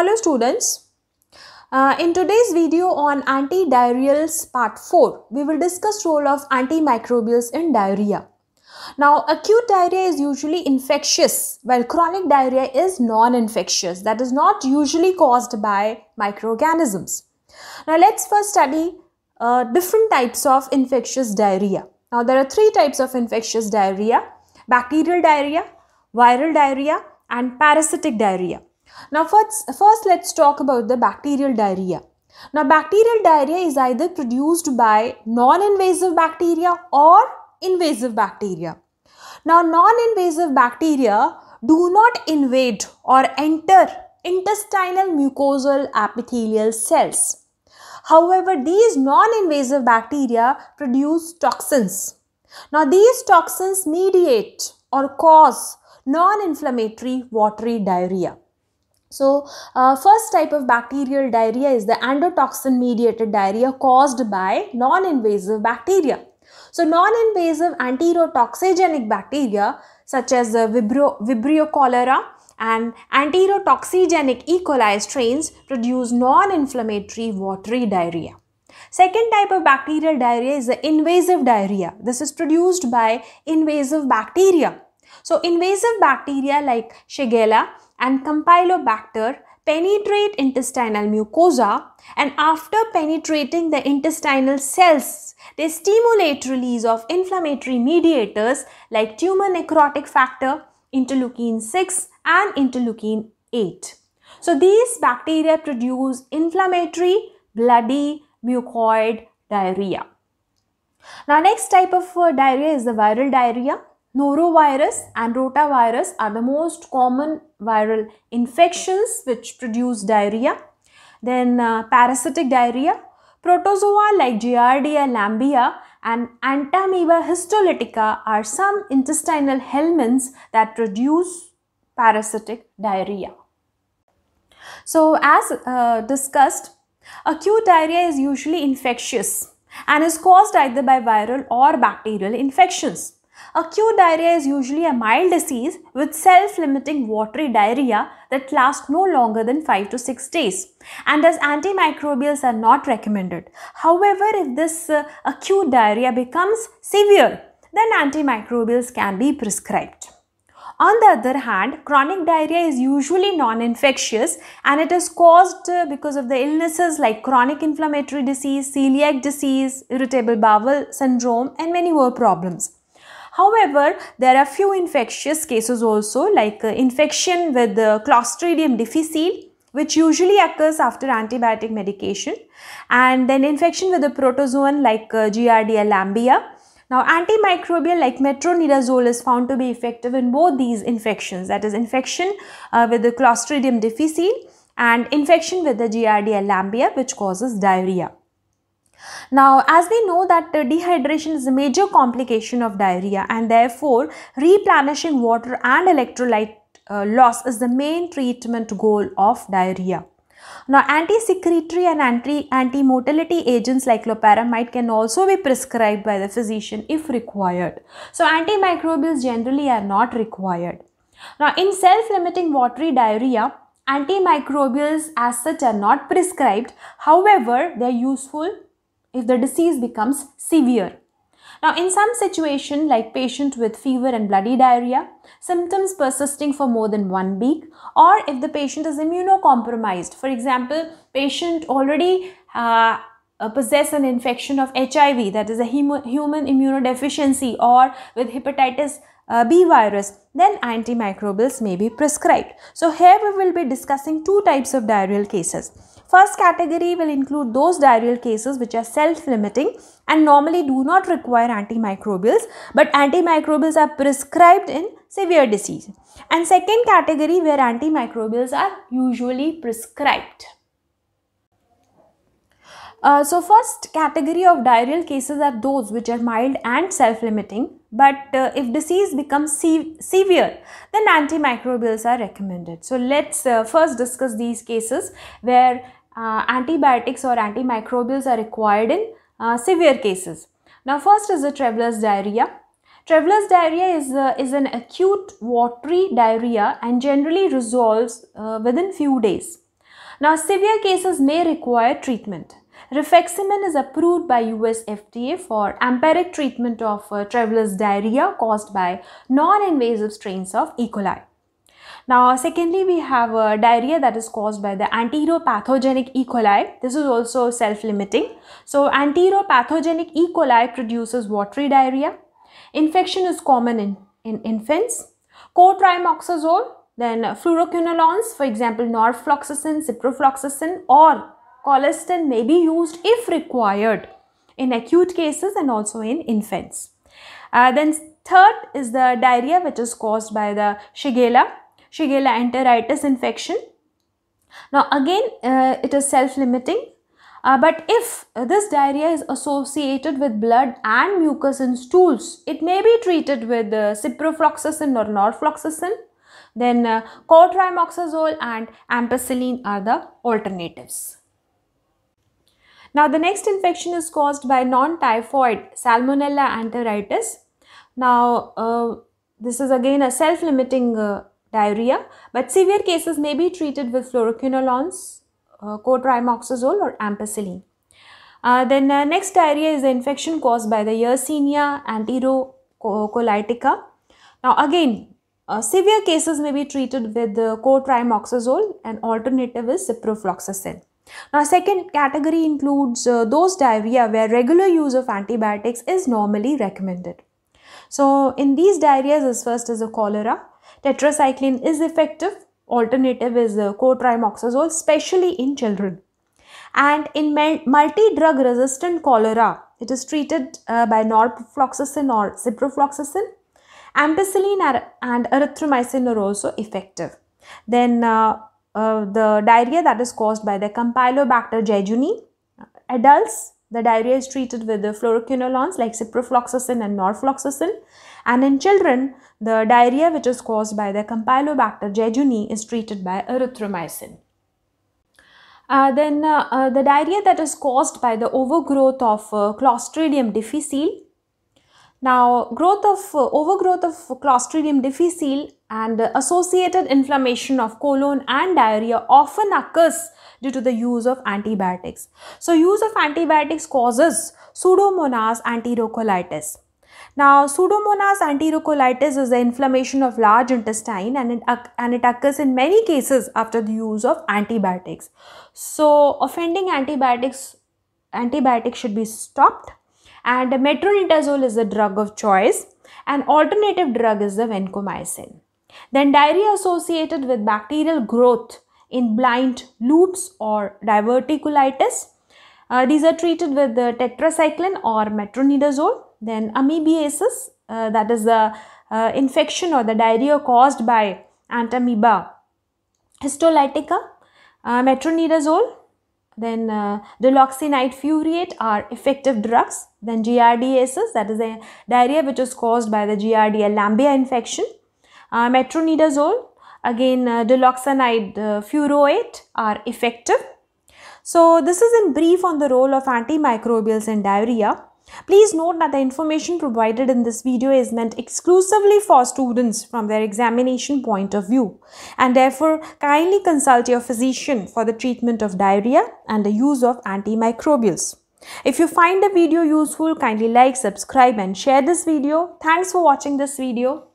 Hello students. Uh, in today's video on antidiarrheals part 4, we will discuss role of antimicrobials in diarrhea. Now, acute diarrhea is usually infectious, while chronic diarrhea is non-infectious. That is not usually caused by microorganisms. Now, let's first study uh, different types of infectious diarrhea. Now, there are three types of infectious diarrhea. Bacterial diarrhea, viral diarrhea and parasitic diarrhea. Now first, first let's talk about the bacterial diarrhea. Now bacterial diarrhea is either produced by non-invasive bacteria or invasive bacteria. Now non-invasive bacteria do not invade or enter intestinal mucosal epithelial cells. However, these non-invasive bacteria produce toxins. Now these toxins mediate or cause non-inflammatory watery diarrhea. So, uh, first type of bacterial diarrhea is the endotoxin mediated diarrhea caused by non-invasive bacteria. So, non-invasive enterotoxigenic bacteria such as the uh, Vibrio, Vibrio cholera and enterotoxigenic E. coli strains produce non-inflammatory watery diarrhea. Second type of bacterial diarrhea is the invasive diarrhea. This is produced by invasive bacteria. So invasive bacteria like Shigella and Campylobacter penetrate intestinal mucosa and after penetrating the intestinal cells, they stimulate release of inflammatory mediators like tumor necrotic factor, interleukin 6 and interleukin 8. So these bacteria produce inflammatory, bloody, mucoid diarrhea. Now next type of uh, diarrhea is the viral diarrhea. Norovirus and rotavirus are the most common viral infections which produce diarrhea. Then uh, parasitic diarrhea, protozoa like Giardia lamblia and Entamoeba histolytica are some intestinal helminths that produce parasitic diarrhea. So as uh, discussed, acute diarrhea is usually infectious and is caused either by viral or bacterial infections. Acute diarrhea is usually a mild disease with self-limiting watery diarrhea that lasts no longer than 5 to 6 days. And as antimicrobials are not recommended. However, if this uh, acute diarrhea becomes severe, then antimicrobials can be prescribed. On the other hand, chronic diarrhea is usually non-infectious and it is caused uh, because of the illnesses like chronic inflammatory disease, celiac disease, irritable bowel syndrome and many more problems. However, there are few infectious cases also like uh, infection with Clostridium difficile which usually occurs after antibiotic medication and then infection with a protozoan like uh, Giardia lambia. Now antimicrobial like metronidazole is found to be effective in both these infections that is infection uh, with the Clostridium difficile and infection with the Giardia lambia which causes diarrhea. Now, as we know that uh, dehydration is a major complication of diarrhea and therefore replenishing water and electrolyte uh, loss is the main treatment goal of diarrhea. Now, anti-secretory and anti-motility -anti agents like loperamide can also be prescribed by the physician if required. So, antimicrobials generally are not required. Now, in self-limiting watery diarrhea, antimicrobials as such are not prescribed. However, they are useful if the disease becomes severe. Now, in some situation like patient with fever and bloody diarrhea, symptoms persisting for more than one week, or if the patient is immunocompromised, for example, patient already uh, uh possess an infection of HIV, that is a human immunodeficiency, or with hepatitis uh, B virus, then antimicrobials may be prescribed. So here we will be discussing two types of diarrheal cases. First category will include those diarrheal cases which are self-limiting and normally do not require antimicrobials but antimicrobials are prescribed in severe disease. And second category where antimicrobials are usually prescribed. Uh, so first category of diarrheal cases are those which are mild and self-limiting but uh, if disease becomes se severe then antimicrobials are recommended. So let's uh, first discuss these cases where uh, antibiotics or antimicrobials are required in uh, severe cases. Now first is the traveler's diarrhea. Traveler's diarrhea is, uh, is an acute watery diarrhea and generally resolves uh, within few days. Now severe cases may require treatment. Rifaximin is approved by US FDA for empiric treatment of uh, traveler's diarrhea caused by non-invasive strains of E. coli. Now, secondly, we have uh, diarrhea that is caused by the enteropathogenic E. coli. This is also self-limiting. So, enteropathogenic E. coli produces watery diarrhea. Infection is common in, in infants. Cotrimoxazole, then fluoroquinolones, for example, norfloxacin, ciprofloxacin or colistin may be used if required in acute cases and also in infants. Uh, then third is the diarrhea which is caused by the Shigella Shigella enteritis infection. Now again, uh, it is self-limiting. Uh, but if this diarrhea is associated with blood and mucus in stools, it may be treated with uh, ciprofloxacin or norfloxacin. Then uh, and ampicillin are the alternatives. Now the next infection is caused by non-typhoid Salmonella enteritis. Now uh, this is again a self-limiting uh, diarrhea, but severe cases may be treated with fluoroquinolones, uh, cotrimoxazole or ampicillin. Uh, then uh, next diarrhea is the infection caused by the Yersinia enterocolitica. Now again, uh, severe cases may be treated with uh, cotrimoxazole and alternative is ciprofloxacin. Now second category includes uh, those diarrhea where regular use of antibiotics is normally recommended. So in these diarrheas first is the cholera, Tetracycline is effective alternative is uh, cotrimoxazole especially in children and in multi-drug resistant cholera it is treated uh, by norfloxacin or ciprofloxacin ampicillin and erythromycin are also effective then uh, uh, the diarrhea that is caused by the campylobacter jejuni adults the diarrhea is treated with the fluoroquinolones like ciprofloxacin and norfloxacin and in children, the diarrhea which is caused by the Campylobacter jejuni is treated by erythromycin. Uh, then uh, uh, the diarrhea that is caused by the overgrowth of uh, Clostridium difficile. Now, growth of uh, overgrowth of Clostridium difficile and associated inflammation of colon and diarrhea often occurs due to the use of antibiotics. So, use of antibiotics causes Pseudomonas enterocolitis. Now, Pseudomonas enterocolitis is the inflammation of large intestine and it, and it occurs in many cases after the use of antibiotics. So, offending antibiotics, antibiotics should be stopped and metronidazole is the drug of choice and alternative drug is the vancomycin. Then diarrhea associated with bacterial growth in blind loops or diverticulitis. Uh, these are treated with the tetracycline or metronidazole then amoebiasis, uh, that is the uh, infection or the diarrhea caused by Antamoeba. Histolytica, uh, metronidazole, then uh, furoate are effective drugs. Then giardiasis, that is a diarrhea which is caused by the Giardia lamblia infection. Uh, metronidazole, again uh, uh, furoate are effective. So this is in brief on the role of antimicrobials in diarrhea. Please note that the information provided in this video is meant exclusively for students from their examination point of view and therefore kindly consult your physician for the treatment of diarrhea and the use of antimicrobials. If you find the video useful, kindly like, subscribe and share this video. Thanks for watching this video.